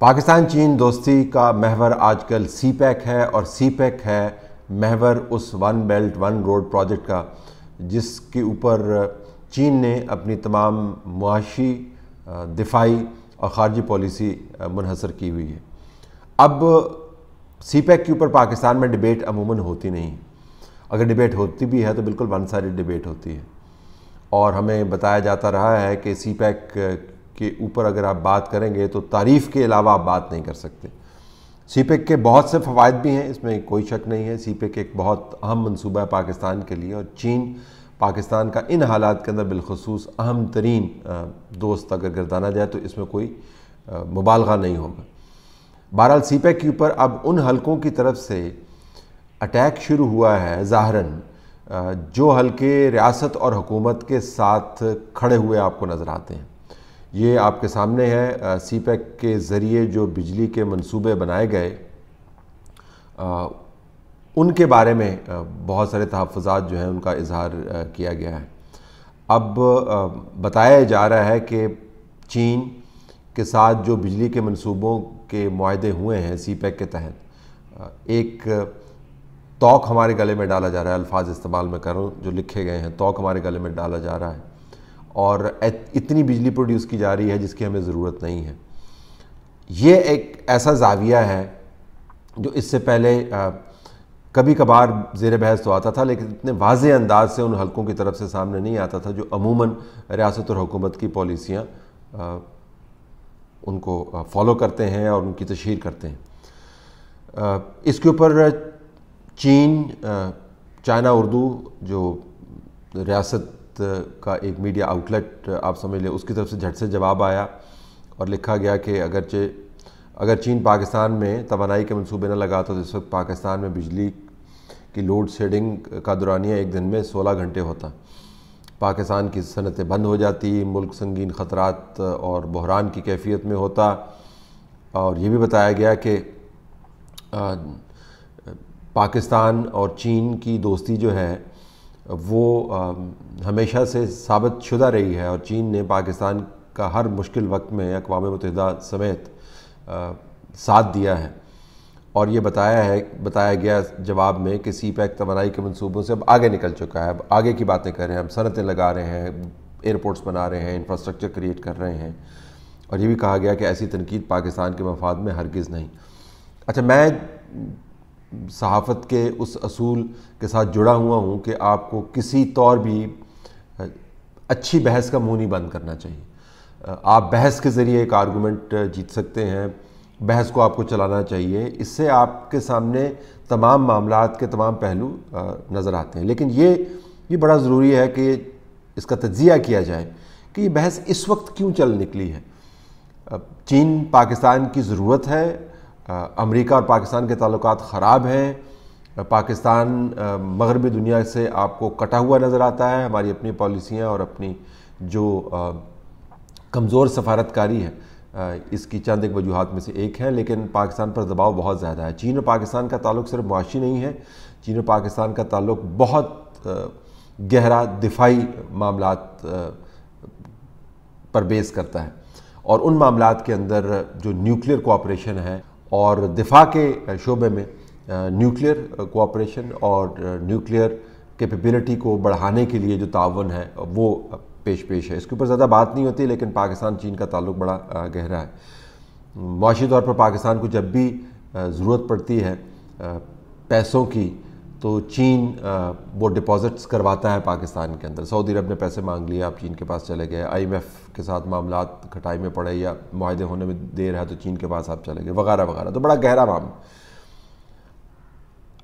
पाकिस्तान चीन दोस्ती का महवर आजकल सी पैक e है और सी पैक e है महवर उस one belt one road project का जिसके ऊपर चीन ने अपनी तमाम मुआशी दिफाई और ख़ारजी पॉलिसी मुनहसर की हुई है अब सी पैक e के ऊपर पाकिस्तान में डिबेट अमूमन होती नहीं अगर डिबेट होती भी है तो बिल्कुल वन साइड डिबेट होती है और हमें बताया जाता रहा है कि सी पैक के ऊपर अगर आप बात करेंगे तो तारीफ़ के अलावा आप बात नहीं कर सकते सी e के बहुत से फ़वाद भी हैं इसमें कोई शक नहीं है सी e एक बहुत अहम मनसूबा है पाकिस्तान के लिए और चीन पाकिस्तान का इन हालात के अंदर बिलखसूस अहम तरीन दोस्त अगर गर्दाना जाए तो इसमें कोई मुबालगा नहीं होगा बहरहाल सी पैक e के ऊपर अब उन हलकों की तरफ से अटैक शुरू हुआ है ज़ाहरन जो हल्के रियासत और हुकूमत के साथ खड़े हुए आपको नज़र आते हैं ये आपके सामने है सी पैक के ज़रिए जो बिजली के मंसूबे बनाए गए उनके बारे में बहुत सारे तहफ़ात जो हैं उनका इजहार किया गया है अब बताया जा रहा है कि चीन के साथ जो बिजली के मंसूबों के माहदे हुए हैं सी पैक के तहत एक तोक हमारे गले में डाला जा रहा है अल्फाज इस्तेमाल में करूँ जो लिखे गए हैं तोक हमारे गले में डाला जा रहा है और इतनी बिजली प्रोड्यूस की जा रही है जिसकी हमें ज़रूरत नहीं है ये एक ऐसा जाविया है जो इससे पहले आ, कभी कभार जेर बहस तो आता था लेकिन इतने वाज अंदाज से उन हलकों की तरफ से सामने नहीं आता था जो अमूमन रियासत और हुकूमत की पॉलिसियाँ उनको फॉलो करते हैं और उनकी तशहर करते हैं आ, इसके ऊपर चीन चाइना उर्दू जो रियासत का एक मीडिया आउटलेट आप समझ लें उसकी तरफ से झट से जवाब आया और लिखा गया कि अगरचे अगर चीन पाकिस्तान में तोानाई के मनसूबे न लगा तो इस वक्त पाकिस्तान में बिजली की लोड शेडिंग का दौरानिया एक दिन में सोलह घंटे होता पाकिस्तान की सनतें बंद हो जाती मुल्क संगीन ख़तरात और बहरान की कैफियत में होता और ये भी बताया गया कि पाकिस्तान और चीन की दोस्ती जो है वो हमेशा से साबित शुदा रही है और चीन ने पाकिस्तान का हर मुश्किल वक्त में अकवा मुतहदा समेत साथ दिया है और ये बताया है बताया गया जवाब में कि सी पैक तो के मनसूबों से अब आगे निकल चुका है अब आगे की बातें कर रहे हैं अब सनतें लगा रहे हैं एयरपोर्ट्स बना रहे हैं इंफ्रास्ट्रक्चर क्रिएट कर रहे हैं और ये भी कहा गया कि ऐसी तनकीद पाकिस्तान के मफाद में हरगिज़ नहीं अच्छा मैं सहाफ़त के उस असूल के साथ जुड़ा हुआ हूँ कि आपको किसी तौर भी अच्छी बहस का मुँह नहीं बंद करना चाहिए आप बहस के ज़रिए एक आर्गूमेंट जीत सकते हैं बहस को आपको चलाना चाहिए इससे आपके सामने तमाम मामला के तमाम पहलू नज़र आते हैं लेकिन ये ये बड़ा ज़रूरी है कि इसका तजिया किया जाए कि ये बहस इस वक्त क्यों चल निकली है चीन पाकिस्तान की ज़रूरत है अमेरिका और पाकिस्तान के ताल्लुक ख़राब हैं पाकिस्तान मगरबी दुनिया से आपको कटा हुआ नज़र आता है हमारी अपनी पॉलिसियाँ और अपनी जो कमज़ोर सफारतकारी है इसकी चंद एक वजूहत में से एक है लेकिन पाकिस्तान पर दबाव बहुत ज़्यादा है चीन और पाकिस्तान का ताल्लुक सिर्फ मुआशी नहीं है चीन और पाकिस्तान का ताल्लुक बहुत गहरा दिफाई मामला पर बेस करता है और उन मामला के अंदर जो न्यूक्लियर कोऑपरेशन है और दिफा के शोबे में न्यूक्लियर कोऑपरेशन और न्यूक्लियर कैपेबिलिटी को बढ़ाने के लिए जो तावन है वो पेश पेश है इसके ऊपर ज़्यादा बात नहीं होती लेकिन पाकिस्तान चीन का ताल्लुक बड़ा गहरा है मुशी तौर पर पाकिस्तान को जब भी ज़रूरत पड़ती है पैसों की तो चीन वो डिपॉजिट्स करवाता है पाकिस्तान के अंदर सऊदी अरब ने पैसे मांग लिए आप चीन के पास चले गए आईएमएफ के साथ मामला खटाई में पड़े या माहे होने में देर है तो चीन के पास आप चले गए वगैरह वगैरह तो बड़ा गहरा मामला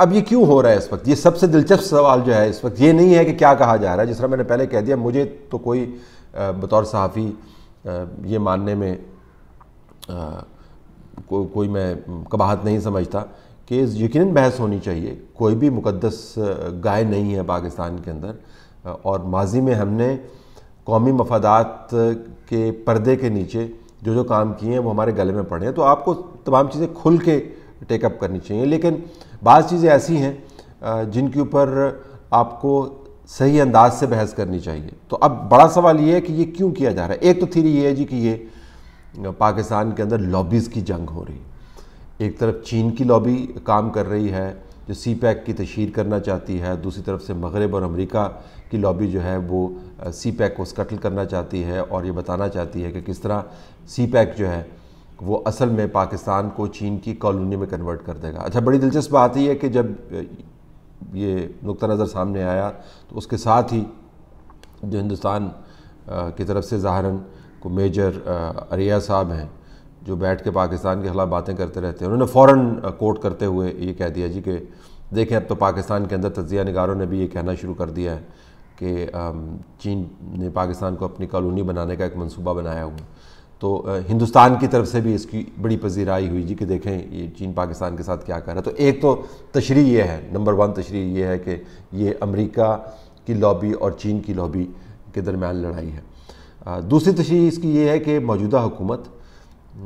अब ये क्यों हो रहा है इस वक्त ये सबसे दिलचस्प सवाल जो है इस वक्त ये नहीं है कि क्या कहा जा रहा है जिस तरह मैंने पहले कह दिया मुझे तो कोई बतौर सहाफ़ी ये मानने में को, कोई मैं कबाहत नहीं समझता कि यकीन बहस होनी चाहिए कोई भी मुकदस गाय नहीं है पाकिस्तान के अंदर और माजी में हमने कौमी मफादात के पर्दे के नीचे जो जो काम किए हैं वो हमारे गले में पड़े हैं तो आपको तमाम चीज़ें खुल के टेकअप करनी चाहिए लेकिन बाज़ चीज़ें ऐसी हैं जिनके ऊपर आपको सही अंदाज से बहस करनी चाहिए तो अब बड़ा सवाल ये है कि ये क्यों किया जा रहा है एक तो थीरी ये है जी कि ये पाकिस्तान के अंदर लॉबीज़ की जंग हो रही है एक तरफ चीन की लॉबी काम कर रही है जो सी पैक की तशहर करना चाहती है दूसरी तरफ से मगरब और अमेरिका की लॉबी जो है वो सी पैक को स्कटल करना चाहती है और ये बताना चाहती है कि किस तरह सी पैक जो है वो असल में पाकिस्तान को चीन की कॉलोनी में कन्वर्ट कर देगा अच्छा बड़ी दिलचस्प बात यह है कि जब ये नुक़ नज़र सामने आया तो उसके साथ ही जो हिंदुस्तान की तरफ से जहारन को मेजर अरिया साहब हैं जो बैठ के पाकिस्तान के खिलाफ बातें करते रहते हैं उन्होंने फ़ौर कोर्ट करते हुए ये कह दिया जी कि देखें अब तो पाकिस्तान के अंदर तजिया नगारों ने भी ये कहना शुरू कर दिया है कि चीन ने पाकिस्तान को अपनी कॉलोनी बनाने का एक मंसूबा बनाया हुआ तो हिंदुस्तान की तरफ से भी इसकी बड़ी पजीराई हुई जी कि देखें ये चीन पाकिस्तान के साथ क्या कर रहा है तो एक तो तशरी ये है नंबर वन तशरी ये है कि ये अमरीका की लॉबी और चीन की लॉबी के दरमियान लड़ाई है दूसरी तशरी इसकी ये है कि मौजूदा हुकूमत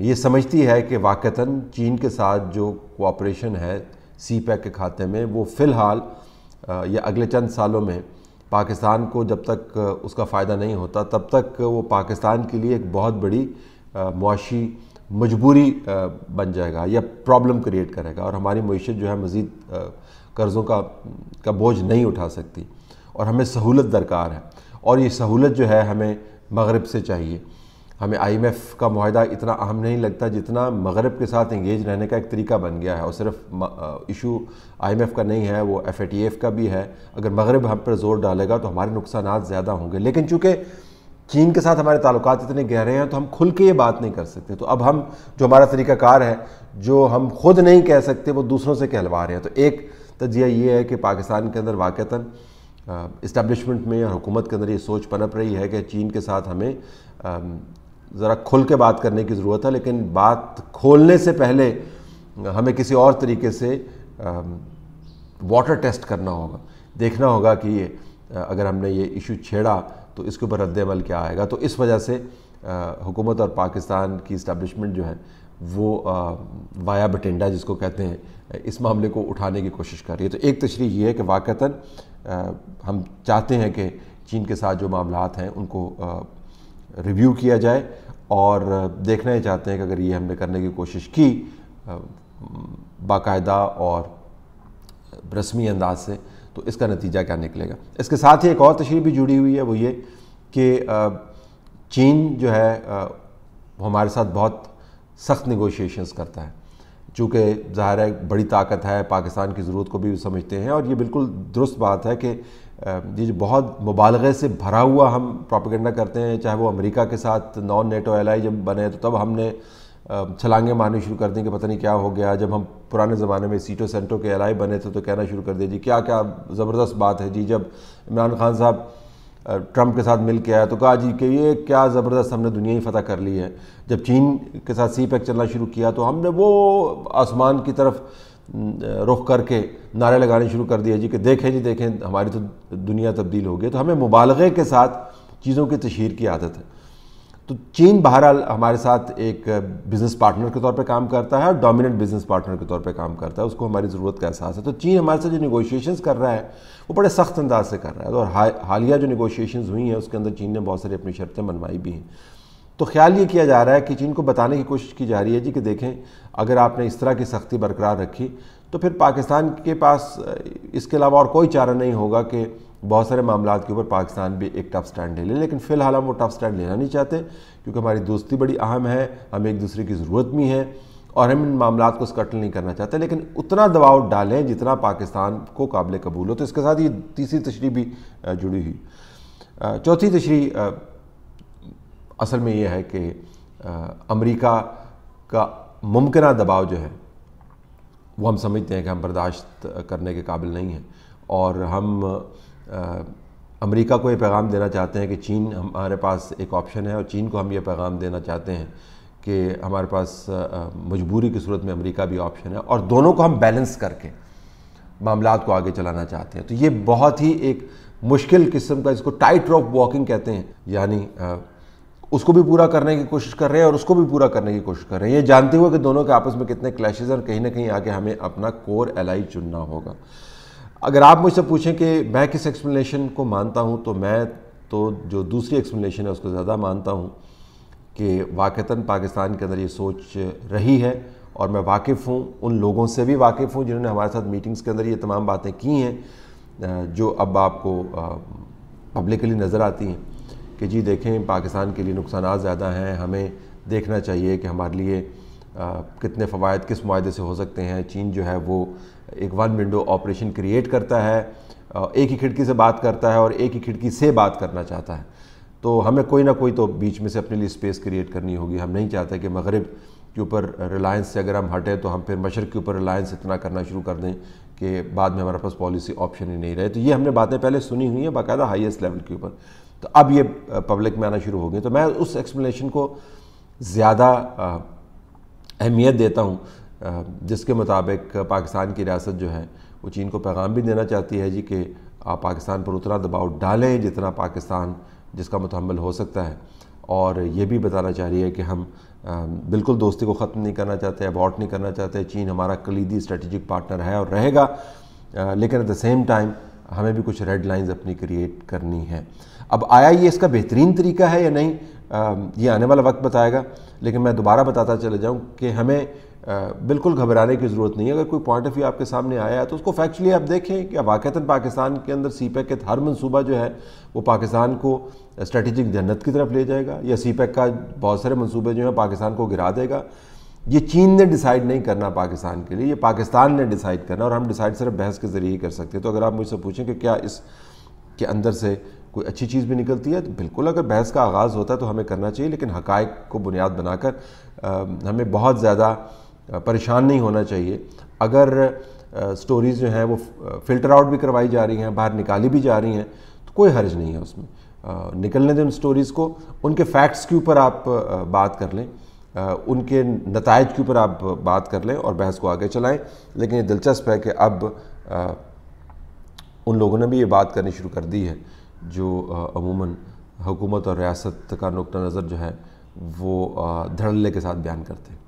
ये समझती है कि वाक़ता चीन के साथ जो कोऑपरेशन है सी पैक e के खाते में वो फ़िलहाल या अगले चंद सालों में पाकिस्तान को जब तक उसका फ़ायदा नहीं होता तब तक वो पाकिस्तान के लिए एक बहुत बड़ी मुआशी मजबूरी बन जाएगा या प्रॉब्लम क्रिएट करेगा और हमारी मीशत जो है मज़ीद कर्ज़ों का का बोझ नहीं उठा सकती और हमें सहूलत दरकार है और ये सहूलत जो है हमें मगरब से चाहिए हमें आईएमएफ का माहदा इतना अहम नहीं लगता जितना मगरब के साथ इंगेज रहने का एक तरीका बन गया है और सिर्फ इशू आईएमएफ का नहीं है वो एफएटीएफ का भी है अगर मगरब हम पर जोर डालेगा तो हमारे नुकसान ज़्यादा होंगे लेकिन चूँकि चीन के साथ हमारे ताल्लुक इतने गहरे हैं तो हम खुल के ये बात नहीं कर सकते तो अब हम जो हमारा तरीक़ाकार है जो हम खुद नहीं कह सकते वो दूसरों से कहलवा रहे हैं तो एक तजिया ये है कि पाकिस्तान के अंदर वाक़ता इस्टबलिशमेंट में और हुकूमत के अंदर ये सोच पनप रही है कि चीन के साथ हमें ज़रा खुल के बात करने की ज़रूरत है लेकिन बात खोलने से पहले हमें किसी और तरीके से वाटर टेस्ट करना होगा देखना होगा कि अगर हमने ये इशू छेड़ा तो इसके ऊपर रद्दमल क्या आएगा तो इस वजह से हुकूमत और पाकिस्तान की इस्टबलिशमेंट जो है वो वाया बटिंडा जिसको कहते हैं इस मामले को उठाने की कोशिश कर रही है तो एक तशरी ये है कि वाकता हम चाहते हैं कि चीन के साथ जो मामला हैं उनको आ, रिव्यू किया जाए और देखना ही चाहते हैं कि अगर ये हमने करने की कोशिश की बाकायदा और रस्मी अंदाज से तो इसका नतीजा क्या निकलेगा इसके साथ ही एक और तशरी भी जुड़ी हुई है वो ये कि चीन जो है हमारे साथ बहुत सख्त निगोशिएशंस करता है चूँकि ज़ाहिर है बड़ी ताकत है पाकिस्तान की ज़रूरत को भी समझते हैं और ये बिल्कुल दुरुस्त बात है कि ये जो बहुत मुबालगे से भरा हुआ हम प्रोपिगेंडा करते हैं चाहे वो अमेरिका के साथ नॉन नेटो एल जब बने तो तब हमने छलांगे मारने शुरू कर दी कि पता नहीं क्या हो गया जब हम पुराने ज़माने में सीटो सेंटो के एल बने थे तो कहना शुरू कर दिया जी क्या क्या ज़बरदस्त बात है जी जब इमरान खान साहब ट्रंप के साथ मिल के आया तो कहा जी कि ये क्या ज़बरदस्त हमने दुनिया ही फतह कर ली है जब चीन के साथ सी पैक चलना शुरू किया तो हमने वो आसमान की तरफ रुख करके नारे लगाने शुरू कर दिया जी कि देखें जी देखें हमारी तो दुनिया तब्दील हो गई तो हमें मुबालगे के साथ चीज़ों की तशहर की आदत है तो चीन बहरहाल हमारे साथ एक बिज़नेस पार्टनर के तौर पे काम करता है और डोमिनेंट बिज़नेस पार्टनर के तौर पे काम करता है उसको हमारी ज़रूरत का एहसास है तो चीन हमारे साथ जो निगोशिएशन कर रहा है वो बड़े सख्त अंदाज से कर रहा है और हालिया जो नगोशिएशन हुई हैं उसके अंदर चीन ने बहुत सारी अपनी शर्तें मनवाई भी हैं तो ख्याल ये किया जा रहा है कि चीन को बताने की कोशिश की जा रही है जी कि देखें अगर आपने इस तरह की सख्ती बरकरार रखी तो फिर पाकिस्तान के पास इसके अलावा और कोई चारा नहीं होगा कि बहुत सारे मामला के ऊपर पाकिस्तान भी एक टफ स्टैंड ले ले। लेकिन फ़िलहाल हम वो टफ स्टैंड लेना नहीं चाहते क्योंकि हमारी दोस्ती बड़ी अहम है हमें एक दूसरे की ज़रूरत भी है और हम इन मामला को स्कटल नहीं करना चाहते लेकिन उतना दबाव डालें जितना पाकिस्तान को काबिल कबूल हो तो इसके साथ ये तीसरी तशरी भी जुड़ी हुई चौथी तशरी असल में ये है कि अमेरिका का मुमकिन दबाव जो है वो हम समझते हैं कि हम बर्दाश्त करने के काबिल नहीं हैं और हम अमेरिका को ये पैगाम देना चाहते हैं कि चीन हमारे पास एक ऑप्शन है और चीन को हम ये पैगाम देना चाहते हैं कि हमारे पास मजबूरी की सूरत में अमेरिका भी ऑप्शन है और दोनों को हम बैलेंस करके मामला को आगे चलाना चाहते हैं तो ये बहुत ही एक मुश्किल किस्म का इसको टाइट रॉप वॉकिंग कहते हैं यानी उसको भी पूरा करने की कोशिश कर रहे हैं और उसको भी पूरा करने की कोशिश कर रहे हैं ये जानते हुए कि दोनों के आपस में कितने क्लैशेज और कहीं ना कहीं आगे हमें अपना कोर एलाई चुनना होगा अगर आप मुझसे पूछें कि मैं किस एक्सप्लेनेशन को मानता हूँ तो मैं तो जो दूसरी एक्सप्लेनेशन है उसको ज़्यादा मानता हूँ कि वाक़ता पाकिस्तान के अंदर ये सोच रही है और मैं वाकिफ़ हूँ उन लोगों से भी वाकिफ़ हूँ जिन्होंने हमारे साथ मीटिंग्स के अंदर ये तमाम बातें की हैं जो अब आपको पब्लिकली नज़र आती हैं कि जी देखें पाकिस्तान के लिए नुकसान ज़्यादा हैं हमें देखना चाहिए कि हमारे लिए आ, कितने फ़वाद किस माहे से हो सकते हैं चीन जो है वो एक वन विंडो ऑपरेशन क्रिएट करता है एक ही खिड़की से बात करता है और एक ही खिड़की से बात करना चाहता है तो हमें कोई ना कोई तो बीच में से अपने लिए स्पेस क्रिएट करनी होगी हम नहीं चाहते कि मगरब के ऊपर रिलायंस से अगर हम हटें तो हम फिर मशरक़ के ऊपर रिलायंस इतना करना शुरू कर दें कि बाद में हमारे पास पॉलिसी ऑप्शन ही नहीं रहे तो ये हमने बातें पहले सुनी हुई हैं बाकायदा हाइस्ट लेवल के ऊपर तो अब ये पब्लिक में आना शुरू हो गई तो मैं उस एक्सप्लेनेशन को ज़्यादा अहमियत देता हूँ जिसके मुताबिक पाकिस्तान की रियासत जो है वो चीन को पैगाम भी देना चाहती है जी कि आप पाकिस्तान पर उतना दबाव डालें जितना पाकिस्तान जिसका मतहमल हो सकता है और ये भी बताना चाह रही है कि हम बिल्कुल दोस्ती को ख़त्म नहीं करना चाहते अबॉट नहीं करना चाहते चीन हमारा कलीदी स्ट्रेटजिक पार्टनर है और रहेगा लेकिन एट द सेम टाइम हमें भी कुछ रेड लाइंस अपनी क्रिएट करनी है अब आया ये इसका बेहतरीन तरीका है या नहीं ये आने वाला वक्त बताएगा लेकिन मैं दोबारा बताता चले जाऊँ कि हमें बिल्कुल घबराने की ज़रूरत नहीं है अगर कोई पॉइंट ऑफ व्यू आपके सामने आया है तो उसको फैक्चुअली आप देखें कि वाक़ता पाकिस्तान के अंदर सी पैक e के हर मनसूबा जो है वो पाकिस्तान को स्ट्रेटजिक जन्नत की तरफ ले जाएगा या सी पैक e का बहुत सारे मनसूबे जो हैं पाकिस्तान को गिरा देगा ये चीन ने डिसाइड नहीं करना पाकिस्तान के लिए ये पाकिस्तान ने डिसाइड करना और हम डिसाइड सिर्फ बहस के ज़रिए कर सकते हैं तो अगर आप मुझसे पूछें कि क्या इस के अंदर से कोई अच्छी चीज़ भी निकलती है तो बिल्कुल अगर बहस का आगाज़ होता है तो हमें करना चाहिए लेकिन हक़ को बुनियाद बनाकर हमें बहुत ज़्यादा परेशान नहीं होना चाहिए अगर स्टोरीज़ जो हैं वो फ़िल्टर आउट भी करवाई जा रही हैं बाहर निकाली भी जा रही हैं तो कोई हर्ज नहीं है उसमें निकलने दें उन स्टोरीज़ को उनके फैक्ट्स के ऊपर आप बात कर लें उनके नतज के ऊपर आप बात कर लें और बहस को आगे चलाएं लेकिन ये दिलचस्प है कि अब उन लोगों ने भी ये बात करनी शुरू कर दी है जो अमूमन हुकूमत और रियासत का नुक़ नज़र जो है वो धड़ल्ले के साथ बयान करते हैं